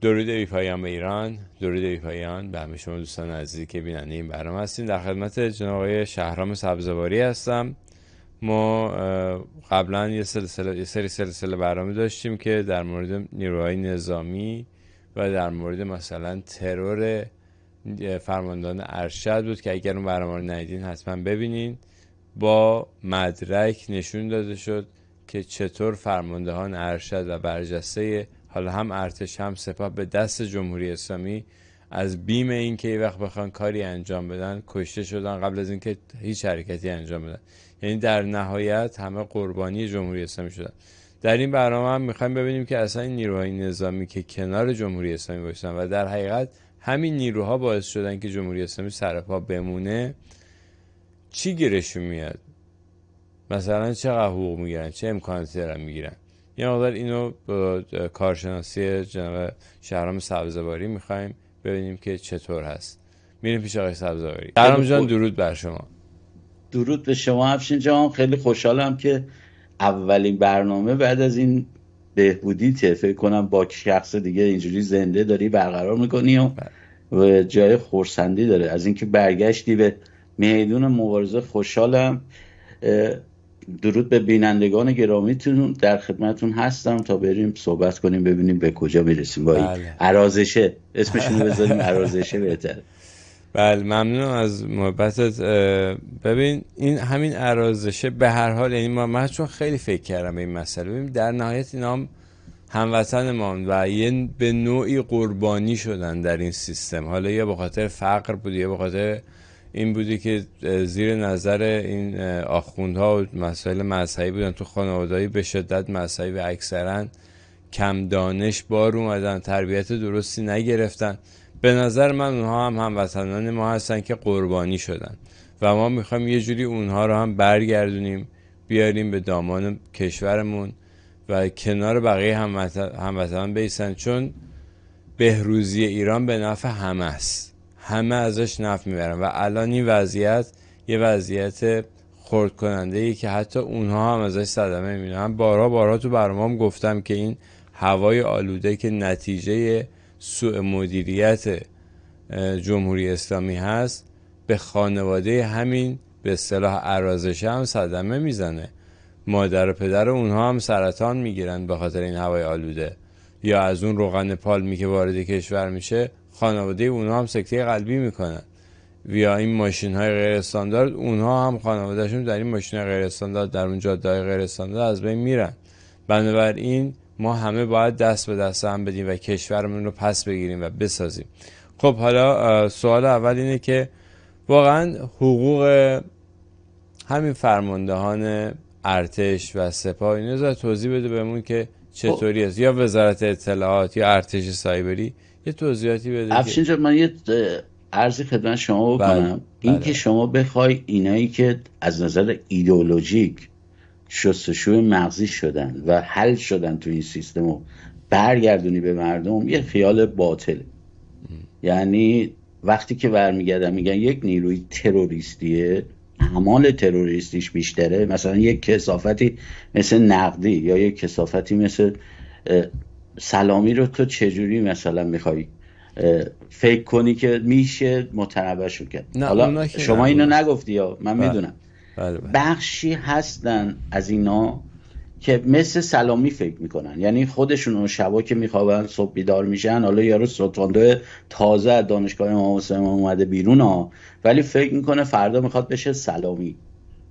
درود بی پایان به ایران درود بی پایان به همه شما دوستان عزیزی که بیننده این برنامه هستیم در خدمت جناب آقای شهرام سبزواری هستم ما قبلا یه, سلسله، یه سری سلسله برنامه داشتیم که در مورد نیروهای نظامی و در مورد مثلا ترور فرماندهان ارشد بود که اگر اون برنامه رو ندیدین حتما ببینین با مدرک نشون داده شد که چطور فرماندهان ارشد و برجسته حالا هم ارتش هم سپاه به دست جمهوری اسلامی از بیم اینکه یه وقت بخوان کاری انجام بدن کشته شدن قبل از اینکه هیچ حرکتی انجام بدن یعنی در نهایت همه قربانی جمهوری اسلامی شدن در این برنامه هم میخوایم ببینیم که اصلا این نیروهای نظامی که کنار جمهوری اسلامی باشن و در حقیقت همین نیروها باعث شدن که جمهوری اسلامی سرپا بمونه چی گیرشون میاد مثلا چه حقوق میگیرن چه امکاناتی دارن میگیرن یه مقدار اینو با کارشناسی جناب شهرام سبزواری میخوایم ببینیم که چطور هست میریم پیش آقای سبزواری شهرام جان درود بر شما درود به شما افشین جان خیلی خوشحالم که اولین برنامه بعد از این بهبودی فکر کنم با شخص دیگه اینجوری زنده داری برقرار میکنی و, بله. و جای خورسندی داره از اینکه برگشتی به میدون مبارزه خوشحالم درود به بینندگان گرامیتون در خدمتون هستم تا بریم صحبت کنیم ببینیم به کجا میرسیم با این بله. اسمشون بذاریم ارازشه بهتر بله ممنونم از محبتت ببین این همین عرازشه به هر حال یعنی ما من چون خیلی فکر کردم به این مسئله ببین در نهایت اینا هم هموطن ما و یه به نوعی قربانی شدن در این سیستم حالا یا به خاطر فقر بود یا به خاطر این بوده که زیر نظر این آخوندها و مسائل مذهبی بودن تو خانوادهایی به شدت مذهبی و اکثرا کم دانش بار اومدن تربیت درستی نگرفتن به نظر من اونها هم هموطنان ما هستن که قربانی شدن و ما میخوایم یه جوری اونها رو هم برگردونیم بیاریم به دامان کشورمون و کنار بقیه هموطنان بیسن چون بهروزی ایران به نفع همه است همه ازش نفع میبرن و الان این وضعیت یه وضعیت خورد کننده ای که حتی اونها هم ازش صدمه میبینن هم بارا بارها تو برمام گفتم که این هوای آلوده که نتیجه سوء مدیریت جمهوری اسلامی هست به خانواده همین به صلاح عرازش هم صدمه میزنه مادر و پدر اونها هم سرطان میگیرن به خاطر این هوای آلوده یا از اون روغن پالمی که وارد کشور میشه خانواده اونها هم سکته قلبی میکنن ویا این ماشین های غیر استاندارد اونها هم خانوادهشون در این ماشین غیر استاندارد در اون جاده های غیر استاندارد از بین میرن بنابراین ما همه باید دست به دست هم بدیم و کشورمون رو پس بگیریم و بسازیم خب حالا سوال اول اینه که واقعا حقوق همین فرماندهان ارتش و سپاه اینو توضیح بده بهمون که چطوری خب. است یا وزارت اطلاعات یا ارتش سایبری یه توضیحاتی بده افشین من یه عرض خدمت شما بله، بکنم بله. اینکه شما بخوای اینایی که از نظر ایدئولوژیک شستشوی مغزی شدن و حل شدن تو این سیستم رو برگردونی به مردم یه خیال باطله یعنی وقتی که برمیگردن میگن یک نیروی تروریستیه اعمال تروریستیش بیشتره مثلا یک کسافتی مثل نقدی یا یک کسافتی مثل سلامی رو تو چجوری مثلا میخوای فکر کنی که میشه متنوعشون کرد حالا شما اینو نگفتی یا من بله، میدونم بله بله. بخشی هستن از اینا که مثل سلامی فکر میکنن یعنی خودشون اون شبا که میخوابن صبح بیدار میشن حالا یارو سلطاندو تازه از دانشگاه امام حسین اومده بیرون ها ولی فکر میکنه فردا میخواد بشه سلامی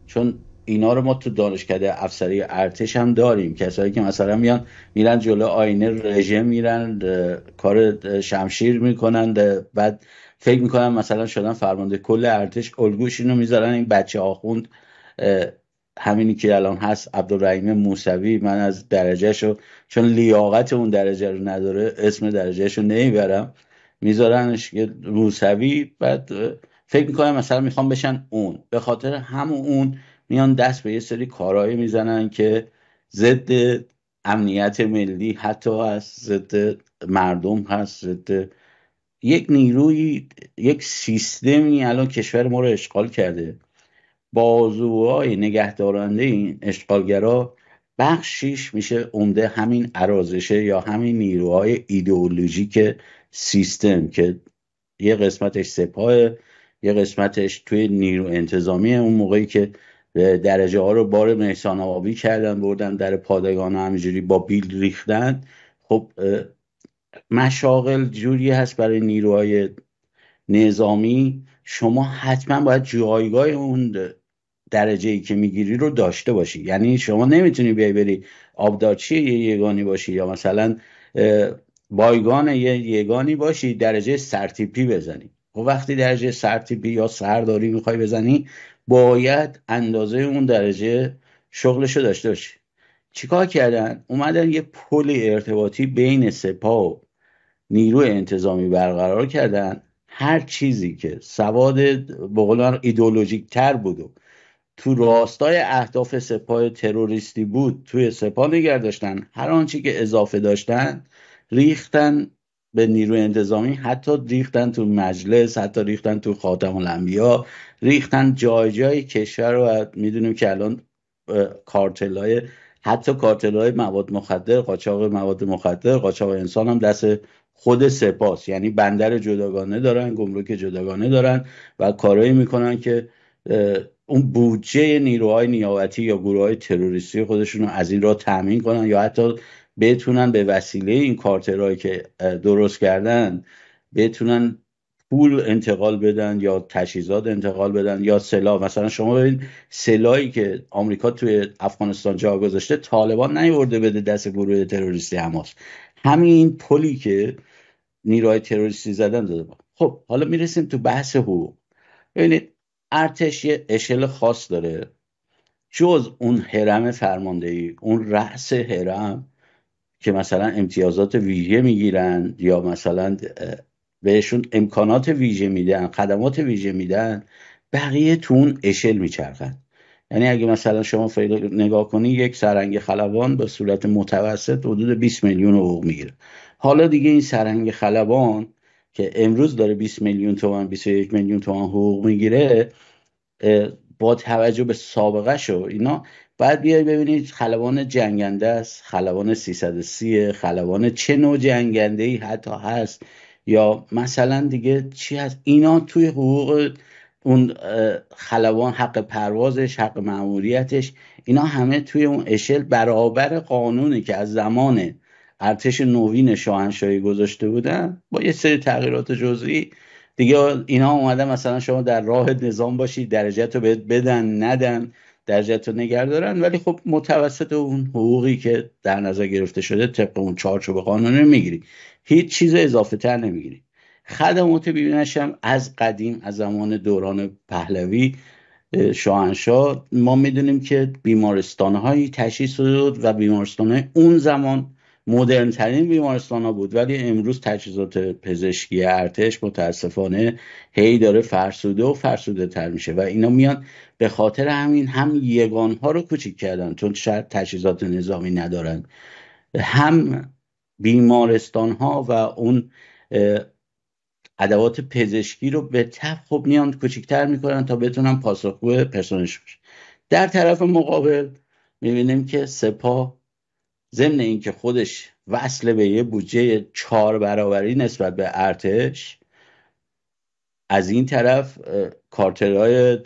چون اینا رو ما تو دانشکده افسری ارتش هم داریم کسایی که مثلا میان میرن جلو آینه رژه میرن کار شمشیر میکنن بعد فکر میکنن مثلا شدن فرمانده کل ارتش الگوش اینو میذارن این بچه آخوند همینی که الان هست عبدالرحیم موسوی من از درجه چون لیاقت اون درجه رو نداره اسم درجهش رو نمیبرم میذارنش که موسوی بعد فکر میکنم مثلا میخوام بشن اون به خاطر همون اون میان دست به یه سری کارهایی میزنن که ضد امنیت ملی حتی هست ضد مردم هست ضد یک نیروی یک سیستمی الان کشور ما رو اشغال کرده بازوهای نگهدارنده این اشغالگرا بخشیش میشه عمده همین ارازشه یا همین نیروهای ایدئولوژیک سیستم که یه قسمتش سپاه یه قسمتش توی نیرو انتظامی اون موقعی که درجه ها رو بار محسان آبی کردن بردن در پادگان و همینجوری با بیل ریختن خب مشاغل جوری هست برای نیروهای نظامی شما حتما باید جایگاه اون درجه ای که میگیری رو داشته باشی یعنی شما نمیتونی بیای بری آبدارچی یه یگانی باشی یا مثلا بایگان یه یگانی باشی درجه سرتیپی بزنی و خب، وقتی درجه سرتیپی یا سرداری میخوای بزنی باید اندازه اون درجه شغلش رو داشته باشی چیکار کردن اومدن یه پل ارتباطی بین سپاه و نیروی انتظامی برقرار کردن هر چیزی که سواد به قول من ایدولوژیک تر بود و تو راستای اهداف سپاه تروریستی بود توی سپاه نگه داشتن هر آنچه که اضافه داشتن ریختن به نیروی انتظامی حتی ریختن تو مجلس حتی ریختن تو خاتم الانبیا ریختن جای جای کشور و میدونیم که الان کارتلای حتی کارتلای مواد مخدر قاچاق مواد مخدر قاچاق انسان هم دست خود سپاس یعنی بندر جداگانه دارن گمرک جداگانه دارن و کارایی میکنن که اون بودجه نیروهای نیابتی یا گروه های تروریستی خودشون رو از این را تأمین کنن یا حتی بتونن به وسیله این کارترهایی که درست کردن بتونن پول انتقال بدن یا تجهیزات انتقال بدن یا سلاح مثلا شما ببین سلاحی که آمریکا توی افغانستان جا گذاشته طالبان نیورده بده دست گروه تروریستی حماس همین پلی که نیروهای تروریستی زدن داده خب حالا میرسیم تو بحث حقوق ببینید ارتش یه اشل خاص داره جز اون حرم فرماندهی اون رأس حرم که مثلا امتیازات ویژه میگیرن یا مثلا بهشون امکانات ویژه میدن خدمات ویژه میدن بقیه تو اشل میچرخن یعنی اگه مثلا شما نگاه کنی یک سرنگ خلبان به صورت متوسط حدود 20 میلیون حقوق میگیره حالا دیگه این سرنگ خلبان که امروز داره 20 میلیون تومن 21 میلیون تومن حقوق میگیره با توجه به سابقه شو اینا بعد بیای ببینید خلبان جنگنده است خلبان 330 خلبان چه نوع جنگنده ای حتی هست یا مثلا دیگه چی هست اینا توی حقوق اون خلبان حق پروازش حق معمولیتش اینا همه توی اون اشل برابر قانونی که از زمان ارتش نوین شاهنشاهی گذاشته بودن با یه سری تغییرات جزئی دیگه اینا اومده مثلا شما در راه نظام باشید درجه رو بدن ندن درجه رو نگر ولی خب متوسط اون حقوقی که در نظر گرفته شده طبق اون چارچوب قانونی میگیری هیچ چیز اضافه تر نمیگیری خدمات بیبینش از قدیم از زمان دوران پهلوی شاهنشاه ما میدونیم که بیمارستان هایی تشخیص و بیمارستان اون زمان مدرن ترین بیمارستان ها بود ولی امروز تجهیزات پزشکی ارتش متاسفانه هی داره فرسوده و فرسوده تر میشه و اینا میان به خاطر همین هم یگان ها رو کوچیک کردن چون شاید تجهیزات نظامی ندارن هم بیمارستان ها و اون ادوات پزشکی رو به تف خب میان کوچیکتر میکنن تا بتونن پاسخگو پرسنلش بشن در طرف مقابل میبینیم که سپاه ضمن اینکه خودش وصل به یه بودجه چهار برابری نسبت به ارتش از این طرف کارترهای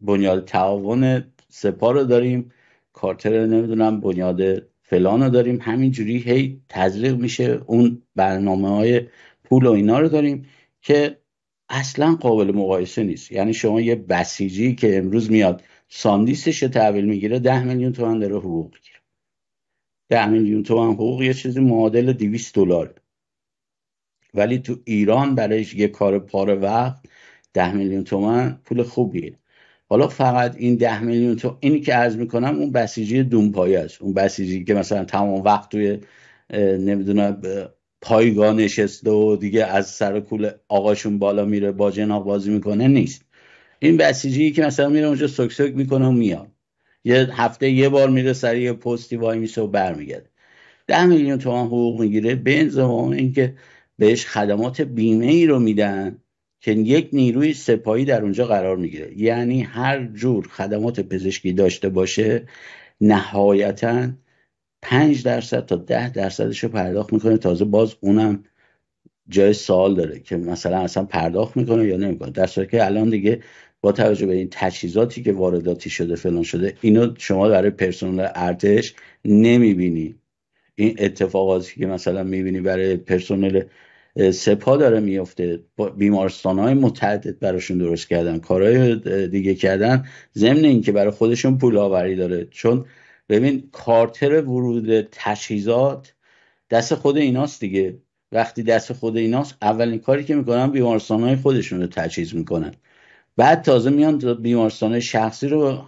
بنیاد تعاون سپا رو داریم کارتر نمیدونم بنیاد فلان رو داریم همینجوری هی تزریق میشه اون برنامه های پول و اینا رو داریم که اصلا قابل مقایسه نیست یعنی شما یه بسیجی که امروز میاد ساندیسش رو تحویل میگیره ده میلیون تومن داره حقوق میگیره ده میلیون تومن حقوق یه چیزی معادل 200 دلار ولی تو ایران برایش یه کار پاره وقت ده میلیون تومن پول خوبیه حالا فقط این ده میلیون تو اینی که عرض میکنم اون بسیجی دونپایه است اون بسیجی که مثلا تمام وقت توی نمیدونم پایگاه نشسته و دیگه از سر کول آقاشون بالا میره با ها بازی میکنه نیست این بسیجی که مثلا میره اونجا سکسک میکنه و میاد یه هفته یه بار میره سر یه پستی وای میسه و برمیگرده ده میلیون تومان حقوق میگیره به این اینکه بهش خدمات بیمه ای رو میدن که یک نیروی سپاهی در اونجا قرار میگیره یعنی هر جور خدمات پزشکی داشته باشه نهایتا 5 درصد تا ده درصدش رو پرداخت میکنه تازه باز اونم جای سال داره که مثلا اصلا پرداخت میکنه یا نمیکنه در صورتی که الان دیگه با توجه به این تجهیزاتی که وارداتی شده فلان شده اینو شما برای پرسنل ارتش نمیبینی این اتفاقاتی که مثلا میبینی برای پرسنل سپاه داره میفته بیمارستان های متعدد براشون درست کردن کارهای دیگه کردن ضمن اینکه برای خودشون پول آوری داره چون ببین کارتر ورود تجهیزات دست خود ایناست دیگه وقتی دست خود ایناست اولین کاری که میکنن بیمارستان های خودشون رو تجهیز میکنن بعد تازه میان بیمارستان شخصی رو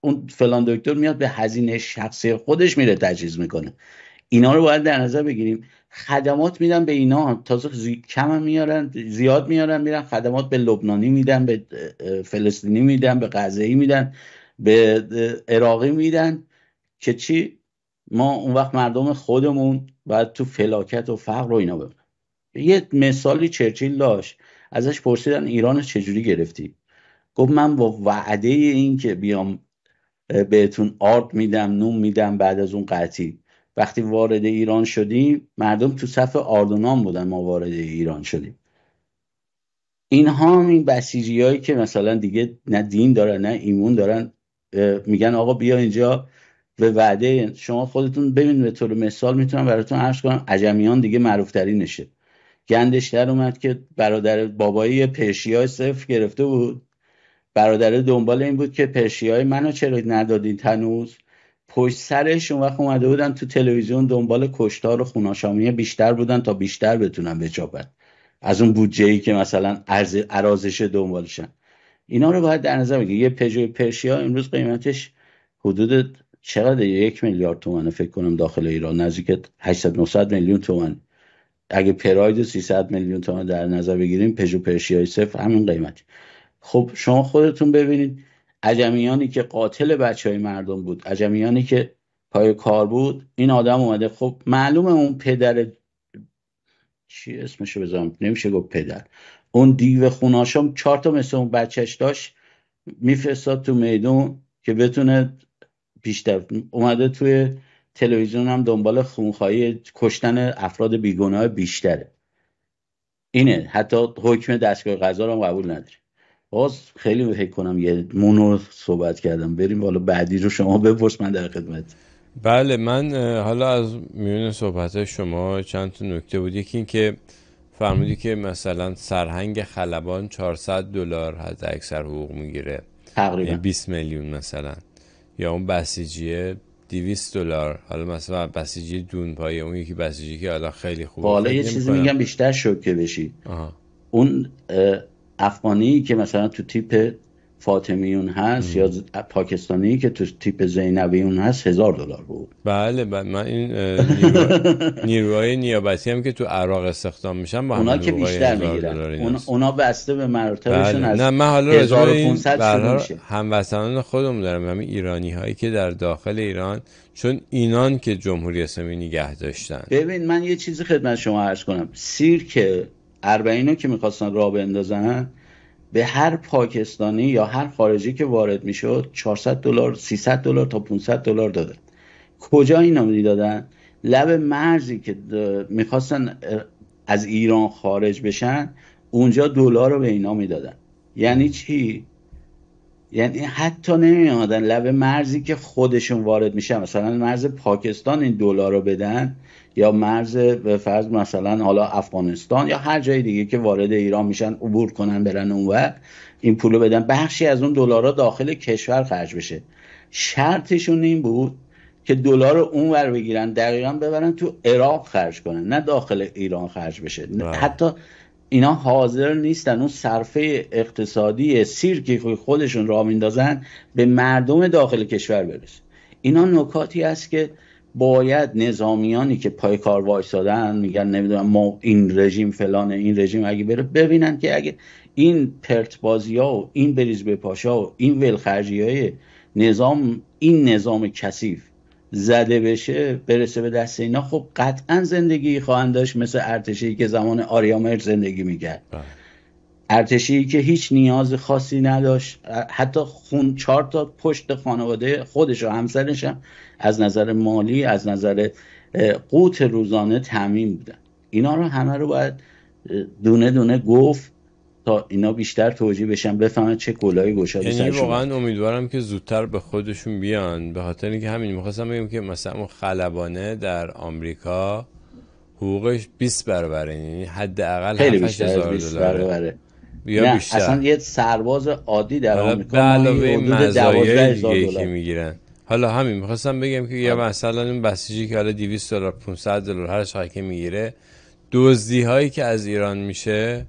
اون فلان دکتر میاد به هزینه شخصی خودش میره تجهیز میکنه اینا رو باید در نظر بگیریم خدمات میدن به اینا تازه کم هم میارن زیاد میارن میرن خدمات به لبنانی میدن به فلسطینی میدن به ای میدن به عراقی میدن که چی ما اون وقت مردم خودمون باید تو فلاکت و فقر رو اینا ببنیم یه مثالی چرچیل داشت ازش پرسیدن ایران چجوری گرفتی گفت من با وعده این که بیام بهتون آرد میدم نوم میدم بعد از اون قطی وقتی وارد ایران شدیم مردم تو صف نام بودن ما وارد ایران شدیم اینها هم این بسیجی هایی که مثلا دیگه نه دین دارن نه ایمون دارن میگن آقا بیا اینجا به وعده شما خودتون ببین به طور مثال میتونم براتون عرض کنم عجمیان دیگه معروف نشه گندش در اومد که برادر بابای های صفر گرفته بود برادر دنبال این بود که های منو چرا ندادین تنوز پشت سرش اون وقت اومده بودن تو تلویزیون دنبال کشتار و خوناشامی بیشتر بودن تا بیشتر بتونن بچاپن از اون بودجه ای که مثلا ارزش دنبالشن اینا رو باید در نظر بگیر یه پژو پرشیا امروز قیمتش حدود چقدر یک میلیارد تومنه فکر کنم داخل ایران نزدیک 800 900 میلیون تومن اگه پراید 300 میلیون تومان در نظر بگیریم پژو های صفر همین قیمت خب شما خودتون ببینید عجمیانی که قاتل بچه های مردم بود عجمیانی که پای کار بود این آدم اومده خب معلومه اون پدر چی اسمشو بذارم نمیشه گفت پدر اون دیو خوناشم چهار تا مثل اون بچهش داشت میفرستاد تو میدون که بتونه پیشتر اومده توی تلویزیون هم دنبال خونخواهی کشتن افراد بیگناه بیشتره اینه حتی حکم دستگاه قضا رو قبول نداره باز خیلی فکر کنم یه مونو صحبت کردم بریم حالا بعدی رو شما بپرس من در خدمت بله من حالا از میون صحبت شما چند تا نکته بود یکی اینکه فرمودی که مثلا سرهنگ خلبان 400 دلار حد اکثر حقوق میگیره تقریبا 20 یعنی میلیون مثلا یا اون بسیجیه 200 دلار حالا مثلا بسیجی دون پایه اون یکی بسیجی که حالا خیلی خوبه بالا یه چیزی میگم بیشتر شوکه بشی اون افغانی که مثلا تو تیپ فاطمیون هست ام. یا پاکستانی که تو تیپ اون هست هزار دلار بود بله بله من این نیروهای, نیابتی هم که تو عراق استخدام میشن با اونا که بیشتر میگیرن اونا, بسته به مراتبشون بله. از نه من حالا 1500 شروع هموطنان خودم دارم همین ایرانی هایی که در داخل ایران چون اینان که جمهوری اسلامی نگه داشتن ببین من یه چیزی خدمت شما عرض کنم سیرک رو که میخواستن راه بندازن به هر پاکستانی یا هر خارجی که وارد میشد 400 دلار 300 دلار تا 500 دلار دادن کجا اینا میدادن لب مرزی که میخواستن از ایران خارج بشن اونجا دلار رو به اینا میدادن یعنی چی یعنی حتی نمیادن لب مرزی که خودشون وارد میشن مثلا مرز پاکستان این دلار رو بدن یا مرز به فرض مثلا حالا افغانستان یا هر جای دیگه که وارد ایران میشن عبور کنن برن اون وقت این پولو بدن بخشی از اون دلارها داخل کشور خرج بشه شرطشون این بود که دلار اون ور بگیرن دقیقا ببرن تو عراق خرج کنن نه داخل ایران خرج بشه حتی اینا حاضر نیستن اون صرفه اقتصادی سیرکی که خودشون را میندازن به مردم داخل کشور برسه اینا نکاتی است که باید نظامیانی که پای کار وایسادن میگن نمیدونم ما این رژیم فلانه این رژیم اگه بره ببینن که اگه این پرت بازی ها و این بریز به پاشا و این ولخرجی های نظام این نظام کثیف زده بشه برسه به دست اینا خب قطعا زندگی خواهند داشت مثل ارتشی که زمان آریامر زندگی میگرد بله. ارتشی که هیچ نیاز خاصی نداشت حتی خون چهار تا پشت خانواده خودش و همسرش هم از نظر مالی از نظر قوت روزانه تعمین بودن اینا رو همه رو باید دونه دونه گفت تا اینا بیشتر توجیه بشن بفهمن چه گلایی شده یعنی واقعا امیدوارم که زودتر به خودشون بیان به خاطر اینکه همین میخواستم بگم که مثلا خلبانه در آمریکا حقوقش 20 برابره یعنی حداقل دلار یا نه اصلا یه سرباز عادی در آمریکا علاوه مزایای که میگیرن حالا همین میخواستم بگم که یه آره. مثلا این بسیجی که حالا 200 دلار 500 دلار هر که میگیره دزدی هایی که از ایران میشه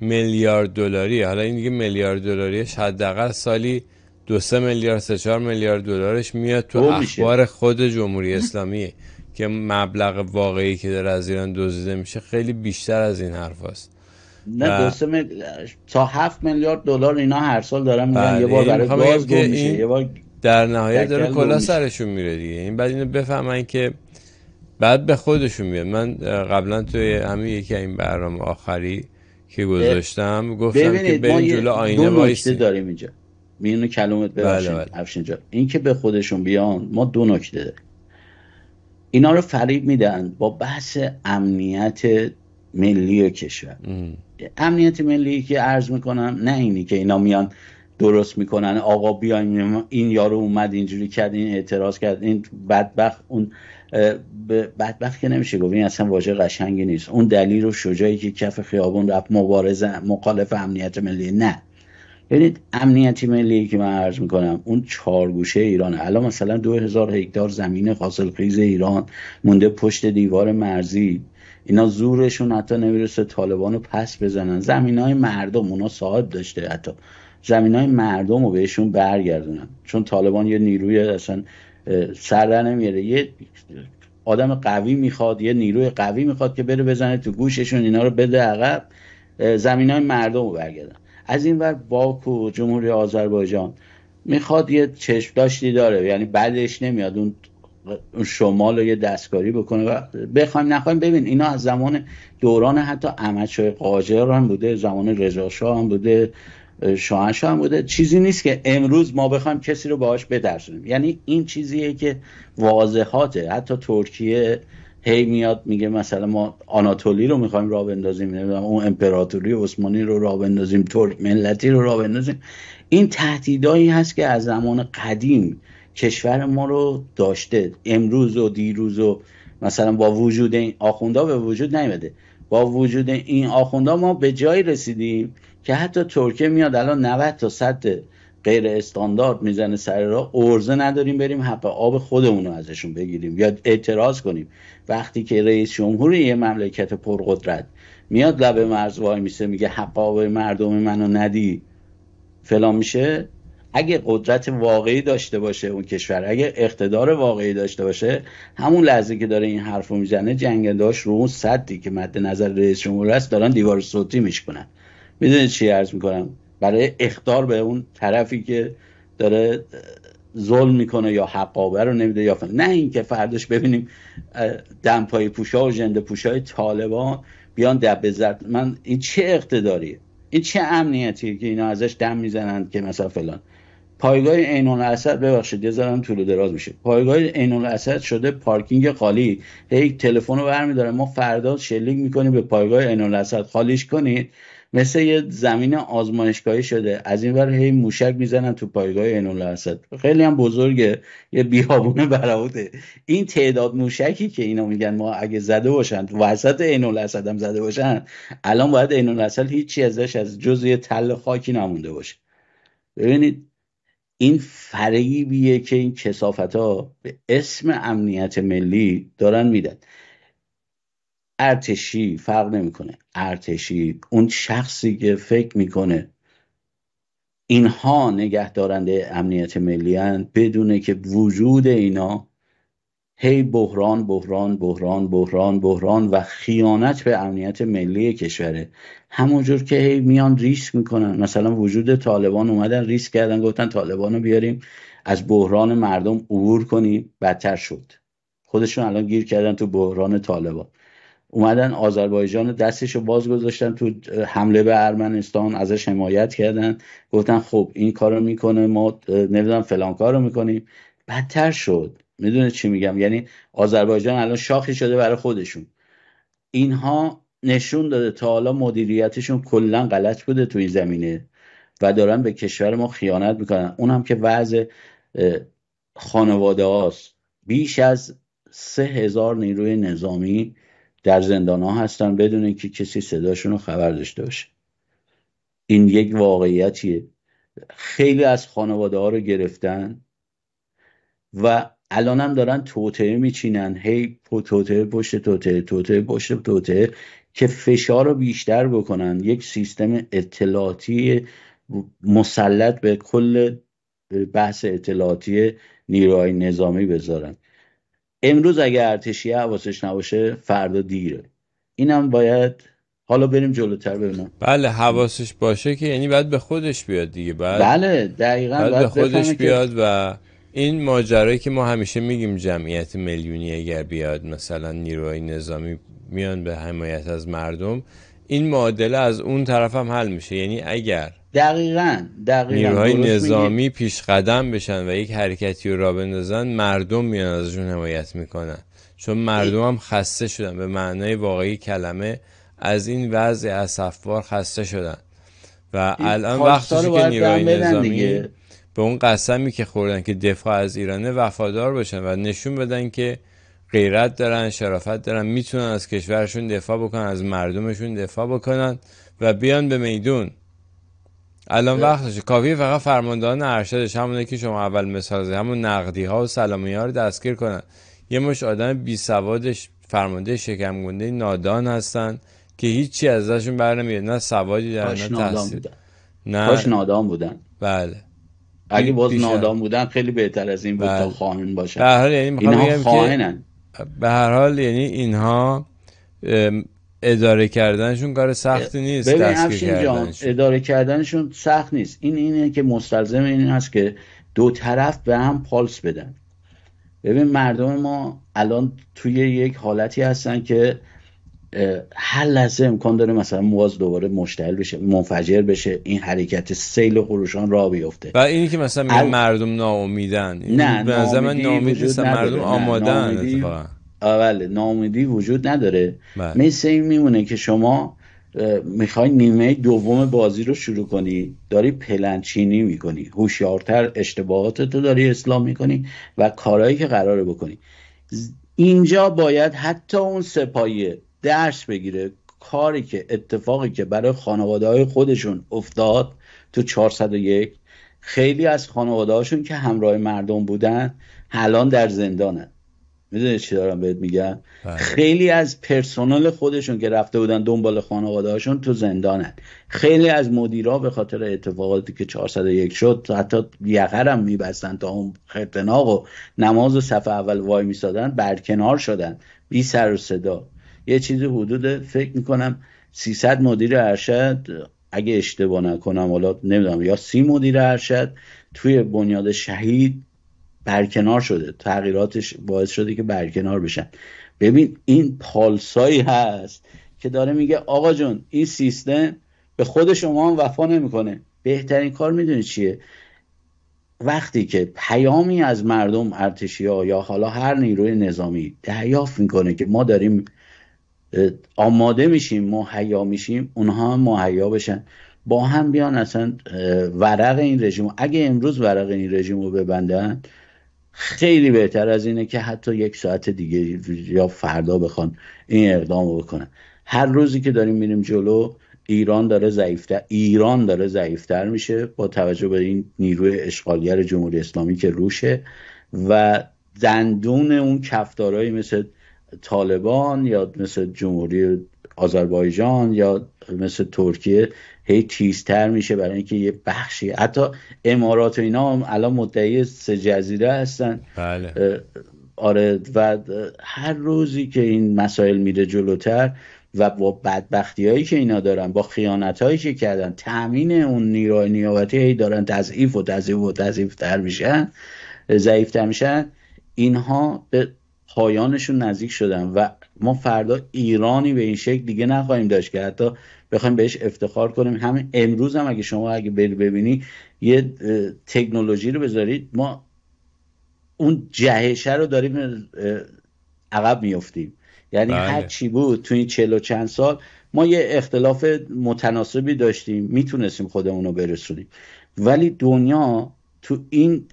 میلیارد دلاری حالا این دیگه میلیارد دلاریش حداقل سالی دو سه میلیارد سه چهار میلیارد دلارش میاد تو اخبار خود جمهوری اسلامی که مبلغ واقعی که داره از ایران دزدیده میشه خیلی بیشتر از این حرف هست. نه دو تا هفت میلیارد دلار اینا هر سال دارن میگن یه بار بله، برای یعنی گاز میشه یه بار در نهایت داره کلا سرشون میره دیگه این بعد اینو بفهمن که بعد به خودشون میاد من قبلا تو همین یکی این برنامه آخری که گذاشتم گفتم که بریم جلو آینه وایسی داریم اینجا میونه کلمت بله، ببخشید بله بله. این که به خودشون بیان ما دو نکته داریم اینا رو فریب میدن با بحث امنیت ملی کشور امنیت ملی که عرض میکنم نه اینی که اینا میان درست میکنن آقا بیایم این یارو اومد اینجوری کرد این اعتراض کرد این بدبخت اون بدبخت که نمیشه گفت این اصلا واژه قشنگی نیست اون دلیل و شجاعی که کف خیابون رفت مبارزه مخالف امنیت ملی نه ببینید امنیتی ملی که من عرض میکنم اون گوشه ایران الان مثلا دو هزار هکتار زمین حاصلخیز ایران مونده پشت دیوار مرزی اینا زورشون حتی نمیرسه طالبان رو پس بزنن زمین های مردم اونا صاحب داشته حتی زمین های مردم رو بهشون برگردونن چون طالبان یه نیروی اصلا سر نمیاره یه آدم قوی میخواد یه نیروی قوی میخواد که بره بزنه تو گوششون اینا رو بده عقب زمین های مردم رو برگردن از این ور باکو جمهوری آذربایجان میخواد یه چشم داشتی داره یعنی بعدش نمیاد اون شمال رو یه دستکاری بکنه و بخوایم نخوایم ببین اینا از زمان دوران حتی امچای قاجر هم بوده زمان رضا هم بوده شاهنشاه هم بوده چیزی نیست که امروز ما بخوایم کسی رو باهاش بدرسونیم یعنی این چیزیه که واضحاته حتی ترکیه هی میاد میگه مثلا ما آناتولی رو میخوایم را بندازیم اون امپراتوری عثمانی رو را بندازیم ترک ملتی رو راه بندازیم این تهدیدایی هست که از زمان قدیم کشور ما رو داشته امروز و دیروز و مثلا با وجود این آخوندا به وجود نیمده با وجود این آخوندا ما به جایی رسیدیم که حتی ترکیه میاد الان 90 تا 100 غیر استاندارد میزنه سر را ارزه نداریم بریم حق آب خودمون رو ازشون بگیریم یا اعتراض کنیم وقتی که رئیس جمهور یه مملکت پرقدرت میاد لب مرز وای میسه میگه حق آب مردم منو ندی فلان میشه اگه قدرت واقعی داشته باشه اون کشور اگه اقتدار واقعی داشته باشه همون لحظه که داره این حرف میزنه جنگنداش رو اون صدی که مد نظر رئیس جمهور است دارن دیوار صوتی میشکنن میدونید چی عرض میکنم برای اختار به اون طرفی که داره ظلم میکنه یا حقابه رو نمیده یا نه اینکه فرداش ببینیم دمپای پوشا و جنده پوشای طالبان بیان دبه زد من این چه اقتداریه این چه امنیتیه که اینا ازش دم میزنند که مثلا فلان پایگاه عین اسد ببخشید یه طول دراز میشه پایگاه عین الاسد شده پارکینگ خالی هی تلفن رو برمیداره ما فردا شلیک میکنیم به پایگاه عین الاسد خالیش کنید مثل یه زمین آزمایشگاهی شده از این ور هی موشک میزنن تو پایگاه عین الاسد خیلی هم بزرگه یه بیابون براوده این تعداد موشکی که اینا میگن ما اگه زده باشن وسط عین الاسد هم زده باشن الان باید عین هیچی ازش از جزء تل خاکی نمونده باشه ببینید این فریبیه که این کسافت ها به اسم امنیت ملی دارن میدن ارتشی فرق نمیکنه ارتشی اون شخصی که فکر میکنه اینها نگه امنیت ملی هن بدونه که وجود اینا هی بحران بحران بحران بحران بحران و خیانت به امنیت ملی کشوره همونجور که هی میان ریسک میکنن مثلا وجود طالبان اومدن ریسک کردن گفتن طالبان رو بیاریم از بحران مردم عبور کنیم بدتر شد خودشون الان گیر کردن تو بحران طالبان اومدن آذربایجان دستش رو باز گذاشتن تو حمله به ارمنستان ازش حمایت کردن گفتن خب این کارو میکنه ما نمیدونم فلان کارو میکنیم بدتر شد میدونه چی میگم یعنی آذربایجان الان شاخی شده برای خودشون اینها نشون داده تا حالا مدیریتشون کلا غلط بوده تو این زمینه و دارن به کشور ما خیانت میکنن هم که وضع خانواده هاست بیش از سه هزار نیروی نظامی در زندان ها هستن بدون اینکه کسی صداشون رو خبر داشته باشه این یک واقعیتیه خیلی از خانواده ها رو گرفتن و الان هم دارن می میچینن هی توته پشت توته توته پشت توتهه که فشار رو بیشتر بکنن یک سیستم اطلاعاتی مسلط به کل بحث اطلاعاتی نیروهای نظامی بذارن امروز اگه ارتشی حواسش نباشه فردا دیره اینم باید حالا بریم جلوتر ببینم بله حواسش باشه که یعنی باید به خودش بیاد دیگه بعد بله دقیقا بعد به خودش بیاد و این ماجرایی که ما همیشه میگیم جمعیت میلیونی اگر بیاد مثلا نیروهای نظامی میان به حمایت از مردم این معادله از اون طرف هم حل میشه یعنی اگر دقیقا, دقیقا. نیروهای نظامی پیش قدم بشن و یک حرکتی رو را بندازن مردم میان ازشون حمایت میکنن چون مردم هم خسته شدن به معنای واقعی کلمه از این وضع اصفوار خسته شدن و الان وقتی که نیروهای نظامی به اون قسمی که خوردن که دفاع از ایرانه وفادار باشن و نشون بدن که غیرت دارن شرافت دارن میتونن از کشورشون دفاع بکنن از مردمشون دفاع بکنن و بیان به میدون الان بله. وقتش کافی فقط فرماندهان ارشدش همونه که شما اول مثال همون نقدی ها و سلامی ها رو دستگیر کنن یه مش آدم بی سوادش فرمانده شکم گنده نادان هستن که هیچی ازشون بر نمیاد نه سوادی دارن نه تحصیل نه نادان بودن بله اگه باز نادام بودن خیلی بهتر از این بود تا بله. باشن به هر حال یعنی اینها به هر حال یعنی اینها اداره کردنشون کار سختی نیست ببین جان اداره کردنشون سخت نیست این اینه که مستلزم این هست که دو طرف به هم پالس بدن ببین مردم ما الان توی یک حالتی هستن که هر لحظه امکان داره مثلا مواز دوباره مشتعل بشه منفجر بشه این حرکت سیل خروشان را بیفته و اینی که مثلا میگن مردم ناامیدن نه به نظر مردم آمادن بله، ناامیدی وجود نداره بله. مثل این میمونه که شما میخوای نیمه دوم بازی رو شروع کنی داری پلنچینی میکنی هوشیارتر رو داری اصلاح میکنی و کارهایی که قراره بکنی اینجا باید حتی اون سپایه درس بگیره کاری که اتفاقی که برای خانواده های خودشون افتاد تو 401 خیلی از خانواده هاشون که همراه مردم بودن الان در زندانه میدونی چی دارم بهت میگم بله. خیلی از پرسنل خودشون که رفته بودن دنبال خانواده هاشون تو زندانه خیلی از مدیرا به خاطر اتفاقاتی که 401 شد حتی یقرم میبستن تا اون خرتناق و نماز و صفحه اول وای میسادن برکنار شدن بی سر و صدا یه چیزی حدود فکر میکنم 300 مدیر ارشد اگه اشتباه نکنم حالا نمیدونم یا سی مدیر ارشد توی بنیاد شهید برکنار شده تغییراتش باعث شده که برکنار بشن ببین این پالسایی هست که داره میگه آقا جون این سیستم به خود شما هم وفا نمیکنه بهترین کار میدونی چیه وقتی که پیامی از مردم ارتشی ها یا حالا هر نیروی نظامی دریافت میکنه که ما داریم آماده میشیم مهیا میشیم اونها هم مهیا بشن با هم بیان اصلا ورق این رژیم اگه امروز ورق این رژیم رو ببندن خیلی بهتر از اینه که حتی یک ساعت دیگه یا فردا بخوان این اقدام رو بکنن هر روزی که داریم میریم جلو ایران داره ضعیفتر ایران داره ضعیفتر میشه با توجه به این نیروی اشغالگر جمهوری اسلامی که روشه و دندون اون کفدارایی مثل طالبان یا مثل جمهوری آذربایجان یا مثل ترکیه هی تیزتر میشه برای اینکه یه بخشی حتی امارات و اینا هم الان مدعی سه جزیره هستن بله. آره و هر روزی که این مسائل میره جلوتر و با بدبختی هایی که اینا دارن با خیانت هایی که کردن تامین اون نیروهای نیابتی دارن تضعیف و تضعیف و تضعیف میشن ضعیف میشن اینها به پایانشون نزدیک شدن و ما فردا ایرانی به این شکل دیگه نخواهیم داشت که حتی بخوایم بهش افتخار کنیم همین امروز هم اگه شما اگه بری ببینی یه تکنولوژی رو بذارید ما اون جهشه رو داریم عقب میفتیم یعنی هر بله. چی بود تو این چلو چند سال ما یه اختلاف متناسبی داشتیم میتونستیم خودمون رو برسونیم ولی دنیا تو این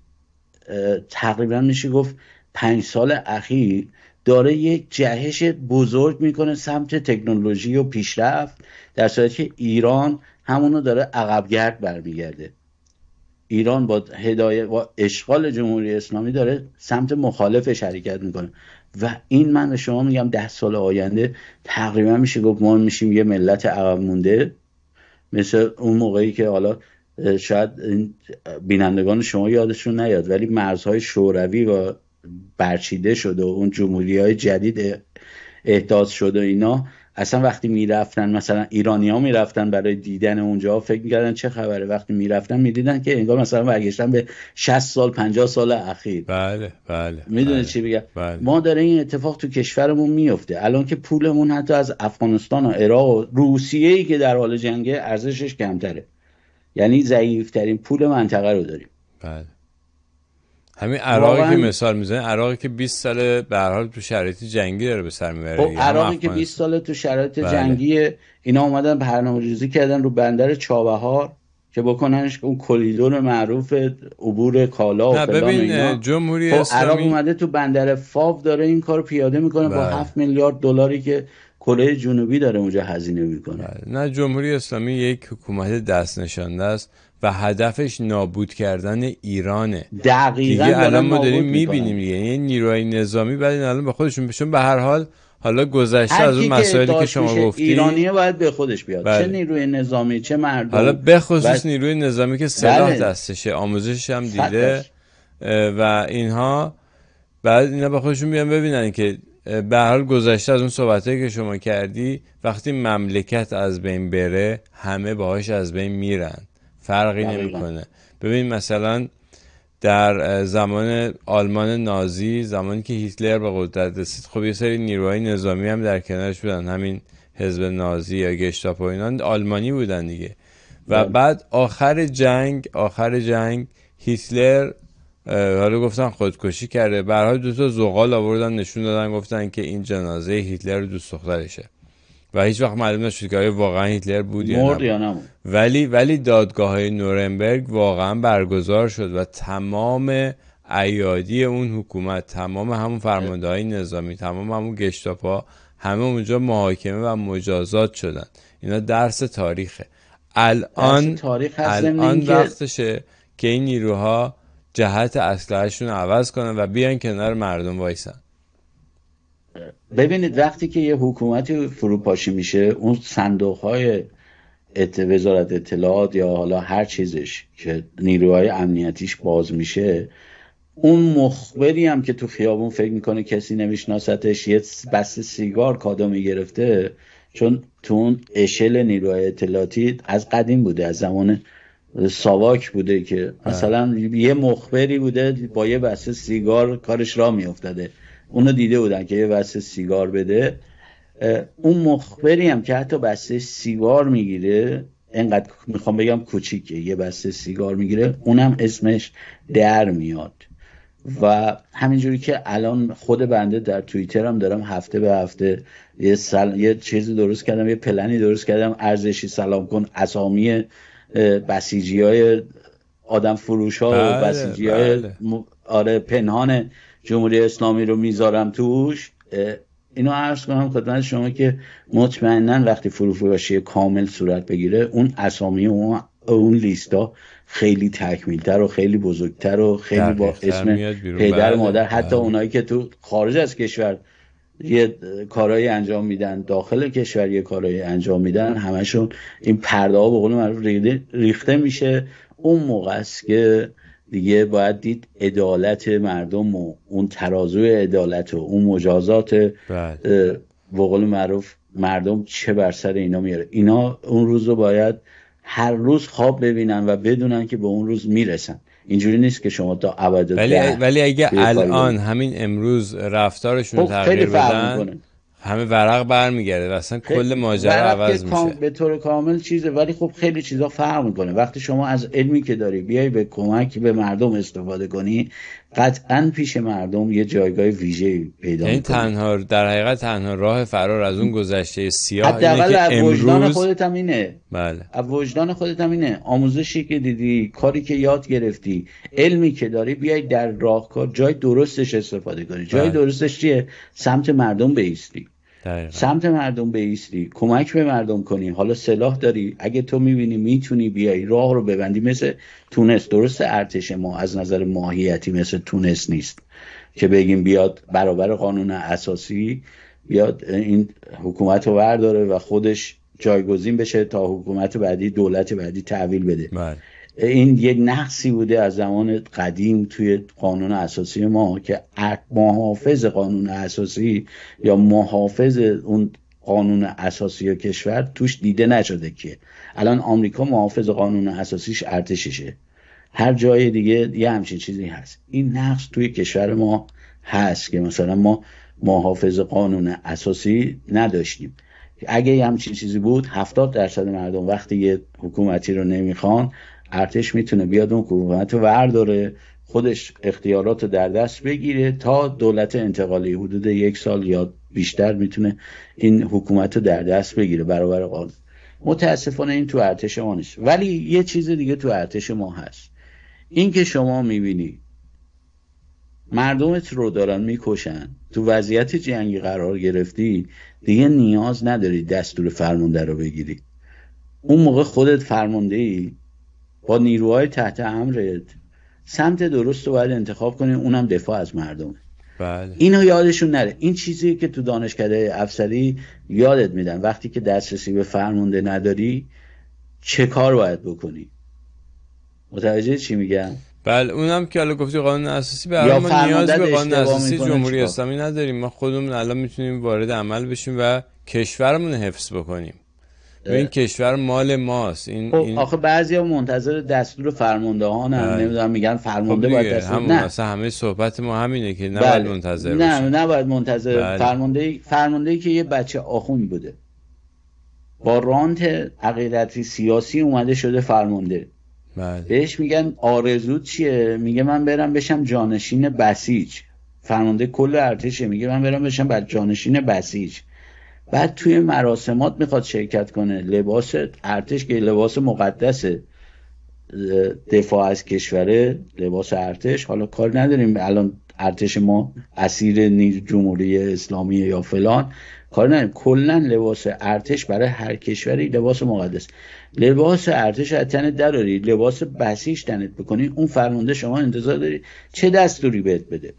تقریبا میشه گفت پنج سال اخیر داره یک جهش بزرگ میکنه سمت تکنولوژی و پیشرفت در صورتی که ایران همونو داره عقبگرد برمیگرده ایران با هدایت و اشغال جمهوری اسلامی داره سمت مخالفش حرکت میکنه و این من به شما میگم ده سال آینده تقریبا میشه گفت ما میشیم یه ملت عقب مونده مثل اون موقعی که حالا شاید بینندگان شما یادشون نیاد ولی مرزهای شوروی و برچیده شده، و اون جمهوری های جدید احداث شده و اینا اصلا وقتی میرفتن مثلا ایرانی ها میرفتن برای دیدن اونجا فکر میکردن چه خبره وقتی میرفتن میدیدن که انگار مثلا برگشتن به 60 سال 50 سال اخیر بله بله میدونه بله، چی بگم بله. ما داره این اتفاق تو کشورمون میفته الان که پولمون حتی از افغانستان و عراق و روسیه ای که در حال جنگه ارزشش کمتره یعنی ضعیفترین پول منطقه رو داریم بله همین عراقی که مثال میزنه عراقی که 20 سال به حال تو شرایط جنگی داره به سر میبره خب عراقی که 20 سال تو شرایط بله. جنگی اینا اومدن برنامه کردن رو بندر چابهار که بکننش اون کلیدون معروف عبور کالا و ببین اینا. جمهوری خب عراق اومده تو بندر فاو داره این کار پیاده میکنه با 7 بله. میلیارد دلاری که کره جنوبی داره اونجا هزینه میکنه بله. نه جمهوری اسلامی یک حکومت دست نشانده است و هدفش نابود کردن ایرانه دقیقا دیگه الان ما داریم میبینیم دیگه یعنی نیروهای نظامی بعد این الان به خودشون بشون به هر حال حالا گذشته از اون مسائلی که شما گفتی ایرانیه باید به خودش بیاد چه بله. نیروی نظامی چه مردم حالا به بله. نیروی نظامی که سلاح بله. دستشه آموزش هم دیده و اینها بعد اینا به خودشون بیان ببینن که به حال گذشته از اون صحبتایی که شما کردی وقتی مملکت از بین بره همه باهاش از بین میرن فرقی نمیکنه ببین مثلا در زمان آلمان نازی زمانی که هیتلر به قدرت رسید خب یه سری نیروهای نظامی هم در کنارش بودن همین حزب نازی یا گشتاپو اینا آلمانی بودن دیگه و بله. بعد آخر جنگ آخر جنگ هیتلر حالا گفتن خودکشی کرده برای دو تا زغال آوردن نشون دادن گفتن که این جنازه هیتلر دوست دخترشه و هیچ وقت معلوم نشد که آیا واقعا هیتلر بود یا ولی ولی دادگاه نورنبرگ واقعا برگزار شد و تمام ایادی اون حکومت تمام همون فرمانده های نظامی تمام همون گشتاپا همه اونجا محاکمه و مجازات شدن اینا درس تاریخه الان درس تاریخ الان وقتشه که این نیروها جهت اسلحهشون عوض کنن و بیان کنار مردم وایسن ببینید وقتی که یه حکومتی فروپاشی میشه اون صندوق های ات وزارت اطلاعات یا حالا هر چیزش که نیروهای امنیتیش باز میشه اون مخبری هم که تو خیابون فکر میکنه کسی نمیشناستش یه بسته سیگار کادو میگرفته چون تو اون اشل نیروهای اطلاعاتی از قدیم بوده از زمان ساواک بوده که مثلا یه مخبری بوده با یه بسته سیگار کارش را میافتاده اونو دیده بودن که یه بسته سیگار بده اون مخبری هم که حتی بسته سیگار میگیره انقدر میخوام بگم کوچیکه یه بسته سیگار میگیره اونم اسمش در میاد و همینجوری که الان خود بنده در توییتر هم دارم هفته به هفته یه, یه چیزی درست کردم یه پلنی درست کردم ارزشی سلام کن اسامی بسیجی های آدم فروش ها و بله، بسیجی های بله. آره پنهان جمهوری اسلامی رو میذارم توش اینو عرض کنم خدمت شما که مطمئنا وقتی باشه کامل صورت بگیره اون اسامی اون اون لیستا خیلی تکمیلتر و خیلی بزرگتر و خیلی با اسم پدر بله، مادر حتی بله. اونایی که تو خارج از کشور یه کارهایی انجام میدن داخل کشور یه کارهایی انجام میدن همشون این پرده ها به قول معروف ریخته میشه اون موقع است که دیگه باید دید عدالت مردم و اون ترازوی عدالت و اون مجازات بله. وقل معروف مردم چه بر سر اینا میاره اینا اون روز رو باید هر روز خواب ببینن و بدونن که به اون روز میرسن اینجوری نیست که شما تا ابد ولی, ولی اگه الان همین امروز رفتارشون رو خب، تغییر بدن همه ورق برمیگرده و اصلا کل ماجرا عوض میشه به طور کامل چیزه ولی خب خیلی چیزا فرق میکنه وقتی شما از علمی که داری بیای به کمک به مردم استفاده کنی قطعا پیش مردم یه جایگاه ویژه پیدا این یعنی تنها در حقیقت تنها راه فرار از اون گذشته سیاه اینه که امروز... وجدان خودت هم اینه بله وجدان خودت هم اینه آموزشی که دیدی کاری که یاد گرفتی علمی که داری بیای در راهکار جای درستش استفاده کنی جای بله. درستش چیه سمت مردم بیستی دقیقا. سمت مردم بیستی کمک به مردم کنی حالا سلاح داری اگه تو میبینی میتونی بیای راه رو ببندی مثل تونس درست ارتش ما از نظر ماهیتی مثل تونس نیست که بگیم بیاد برابر قانون اساسی بیاد این حکومت رو برداره و خودش جایگزین بشه تا حکومت بعدی دولت بعدی تحویل بده بله. این یک نقصی بوده از زمان قدیم توی قانون اساسی ما که محافظ قانون اساسی یا محافظ اون قانون اساسی کشور توش دیده نشده که الان آمریکا محافظ قانون اساسیش ارتششه هر جای دیگه یه همچین چیزی هست این نقص توی کشور ما هست که مثلا ما محافظ قانون اساسی نداشتیم اگه یه همچین چیزی بود هفتاد درصد مردم وقتی یه حکومتی رو نمیخوان ارتش میتونه بیاد اون حکومت رو ورداره خودش اختیارات رو در دست بگیره تا دولت انتقالی حدود یک سال یا بیشتر میتونه این حکومت رو در دست بگیره برابر قانون متاسفانه این تو ارتش ما نیست ولی یه چیز دیگه تو ارتش ما هست این که شما میبینی مردمت رو دارن میکشن تو وضعیت جنگی قرار گرفتی دیگه نیاز نداری دستور فرمانده رو بگیری اون موقع خودت فرمانده ای با نیروهای تحت امر سمت درست رو باید انتخاب کنیم اونم دفاع از مردمه بله. اینو یادشون نره این چیزی که تو دانشکده افسری یادت میدن وقتی که دسترسی به فرمونده نداری چه کار باید بکنی متوجه چی میگم بله اونم که حالا گفتی قانون اساسی به ما نیاز به قانون اساسی جمهوری اسلامی نداریم ما خودمون الان میتونیم وارد عمل بشیم و کشورمون حفظ بکنیم این کشور مال ماست این, خب، آخه بعضی منتظر دستور خب فرمانده ها هم نمیدونم میگن فرمانده باید دستور نه همه صحبت ما همینه که نه باید بله. منتظر نه باشن. منتظر بله. فرمانده که یه بچه آخوند بوده با رانت عقیدتی سیاسی اومده شده فرمانده بله. بهش میگن آرزو چیه میگه من برم بشم جانشین بسیج فرمانده کل ارتشه میگه من برم بشم بعد جانشین بسیج بعد توی مراسمات میخواد شرکت کنه لباس ارتش که لباس مقدسه دفاع از کشوره لباس ارتش حالا کار نداریم الان ارتش ما اسیر جمهوری اسلامی یا فلان کار نداریم کلا لباس ارتش برای هر کشوری لباس مقدس لباس ارتش از دراری لباس بسیج تنت بکنی اون فرمانده شما انتظار داری چه دستوری بهت بده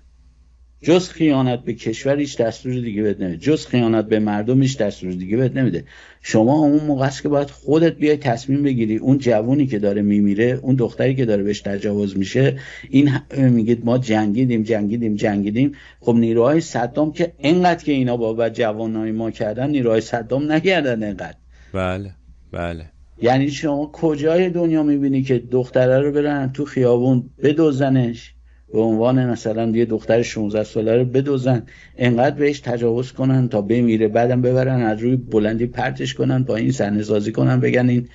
جز خیانت به کشور هیچ دستور دیگه بهت نمیده جز خیانت به مردم هیچ دستور دیگه بهت نمیده شما اون موقع است که باید خودت بیای تصمیم بگیری اون جوونی که داره میمیره اون دختری که داره بهش تجاوز میشه این میگید ما جنگیدیم جنگیدیم جنگیدیم خب نیروهای صدام که انقدر که اینا با جوانای ما کردن نیروهای صدام نگردن انقدر بله بله یعنی شما کجای دنیا میبینی که دختره رو برن تو خیابون بدوزنش به عنوان مثلا یه دختر 16 ساله رو بدوزن انقدر بهش تجاوز کنن تا بمیره بعدم ببرن از روی بلندی پرتش کنن با این صحنه سازی کنن بگن این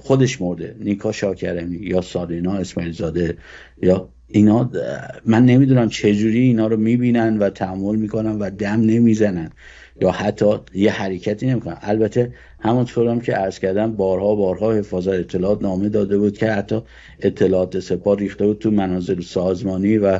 خودش مرده نیکا شاکرمی یا سارینا اسماعیل زاده یا اینا من نمیدونم چجوری اینا رو میبینن و تحمل میکنن و دم نمیزنن یا حتی یه حرکتی نمیکنن البته همونطور هم که عرض کردم بارها بارها حفاظت اطلاعات نامه داده بود که حتی اطلاعات سپاه ریخته بود تو مناظر سازمانی و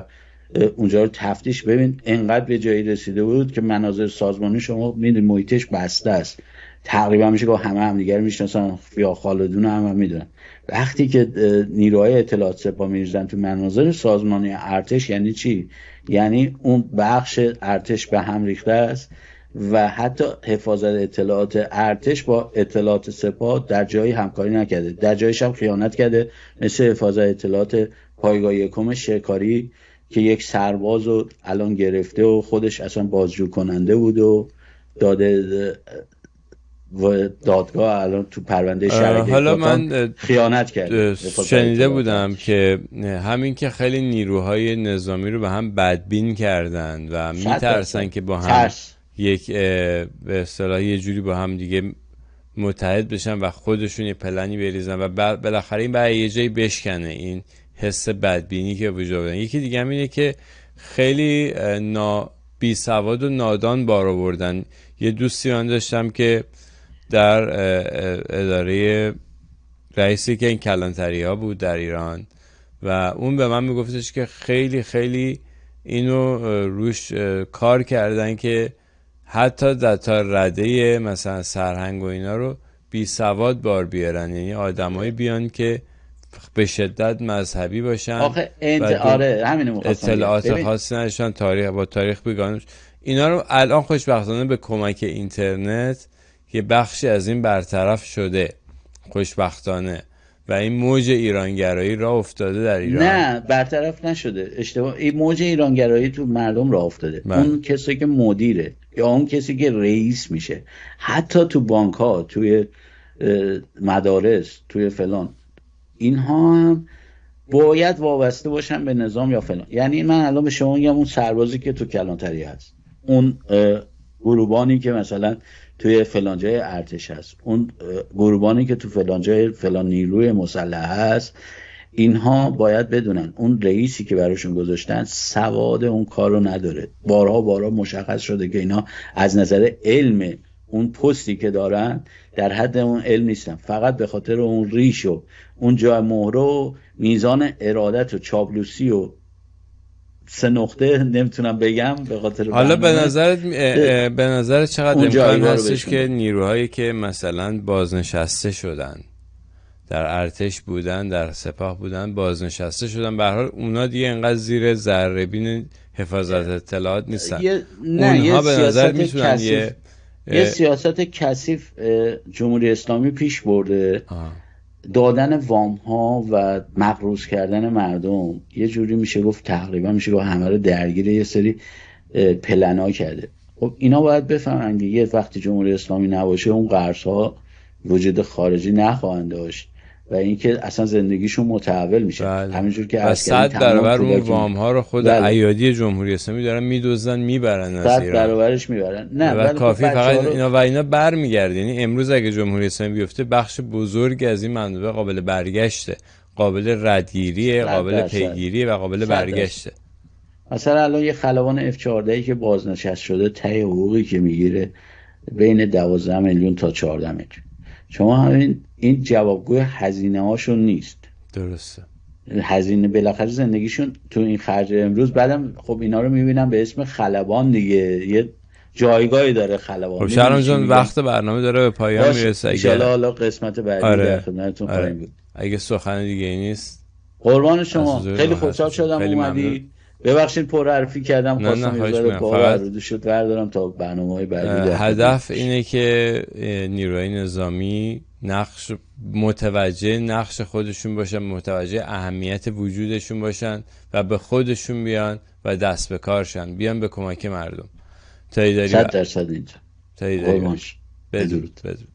اونجا رو تفتیش ببین انقدر به جایی رسیده بود که مناظر سازمانی شما میدونید محیطش بسته است تقریبا میشه که همه هم دیگر میشناسن یا خالدون هم, هم میدونن وقتی که نیروهای اطلاعات سپاه میریزن تو مناظر سازمانی ارتش یعنی چی یعنی اون بخش ارتش به هم ریخته است و حتی حفاظت اطلاعات ارتش با اطلاعات سپاه در جایی همکاری نکرده در جایش هم خیانت کرده مثل حفاظت اطلاعات پایگاه یکم شکاری که یک سرباز رو الان گرفته و خودش اصلا بازجو کننده بود و داده و دادگاه الان تو پرونده حالا من خیانت کرد شنیده بودم که همین که خیلی نیروهای نظامی رو به هم بدبین کردن و میترسن که با هم یک به اصطلاح یه جوری با هم دیگه متحد بشن و خودشون یه پلنی بریزن و بالاخره این برای یه جایی بشکنه این حس بدبینی که وجود دارن یکی دیگه اینه که خیلی نا بی سواد و نادان بار آوردن یه دوستی من داشتم که در اداره رئیسی که این کلانتری ها بود در ایران و اون به من میگفتش که خیلی خیلی اینو روش کار کردن که حتی در تا رده مثلا سرهنگ و اینا رو بی سواد بار بیارن یعنی آدمایی بیان که به شدت مذهبی باشن آخه انت... آره اطلاعات خاصی نشان تاریخ با تاریخ بیگانش اینا رو الان خوشبختانه به کمک اینترنت که بخشی از این برطرف شده خوشبختانه و این موج ایرانگرایی را افتاده در ایران نه برطرف نشده اشتباه این موج ایرانگرایی تو مردم را افتاده من. بله. اون کسی که مدیره یا اون کسی که رئیس میشه حتی تو بانک ها توی مدارس توی فلان اینها هم باید وابسته باشن به نظام یا فلان یعنی من الان به شما میگم اون سربازی که تو کلانتری هست اون گروبانی که مثلا توی فلان جای ارتش هست اون گروبانی که تو فلان جای فلان نیروی مسلح هست اینها باید بدونن اون رئیسی که براشون گذاشتن سواد اون کار رو نداره بارها بارها مشخص شده که اینها از نظر علم اون پستی که دارن در حد اون علم نیستن فقط به خاطر اون ریش و اون جای مهره و میزان ارادت و چابلوسی و سه نقطه نمیتونم بگم به خاطر حالا به نظر به نظر چقدر امکان هستش که نیروهایی که مثلا بازنشسته شدن در ارتش بودن در سپاه بودن بازنشسته شدن به حال اونا دیگه انقدر زیر ذره بین حفاظت اطلاعات نیستن یه... نه اونها یه به نظر میتونن یه... سیاست کثیف جمهوری اسلامی پیش برده دادن وام ها و مقروض کردن مردم یه جوری میشه گفت تقریبا میشه گفت همه رو درگیر یه سری پلنا کرده خب اینا باید بفهمن یه وقتی جمهوری اسلامی نباشه اون قرض ها وجود خارجی نخواهند داشت و اینکه اصلا زندگیشون متحول میشه بله. همینجور که از صد برابر اون وام ها رو خود بله. ایادی جمهوری اسلامی دارن میدوزن میبرن از ایران برابرش میبرن نه و خب کافی فقط رو... اینا و اینا برمیگرده یعنی امروز اگه جمهوری اسلامی بیفته بخش بزرگی از این منابع قابل برگشته قابل ردگیری قابل پیگیری و قابل برگشته مثلا الان یه خلبان F14 که بازنشست شده ته حقوقی که میگیره بین 12 میلیون تا 14 میلیون شما همین این جوابگوی هزینه هاشون نیست درسته هزینه بالاخره زندگیشون تو این خرج امروز بعدم خب اینا رو میبینم به اسم خلبان دیگه یه جایگاهی داره خلبان خب جان وقت برنامه داره به پایان میرسه اگه حالا قسمت بعدی آره. در آره. بود اگه سخن دیگه نیست قربان شما خیلی خوشحال شدم خیلی اومدی ببخشید پر حرفی کردم نه خواستم نه رو ذره شد بردارم تا برنامه های بعدی هدف اینه که نیروهای نظامی نقش متوجه نقش خودشون باشن متوجه اهمیت وجودشون باشن و به خودشون بیان و دست به شن بیان به کمک مردم تایی داری صد درصد اینجا تایی داری